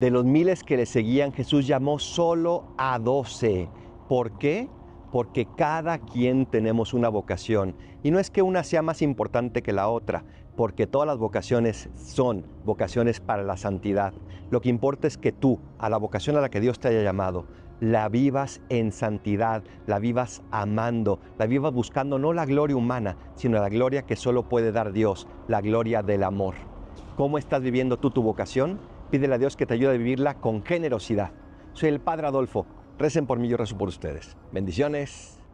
De los miles que le seguían, Jesús llamó solo a doce. ¿Por qué? Porque cada quien tenemos una vocación. Y no es que una sea más importante que la otra, porque todas las vocaciones son vocaciones para la santidad. Lo que importa es que tú, a la vocación a la que Dios te haya llamado, la vivas en santidad, la vivas amando, la vivas buscando no la gloria humana, sino la gloria que solo puede dar Dios, la gloria del amor. ¿Cómo estás viviendo tú tu vocación? pídele a Dios que te ayude a vivirla con generosidad. Soy el Padre Adolfo. Recen por mí, yo rezo por ustedes. Bendiciones.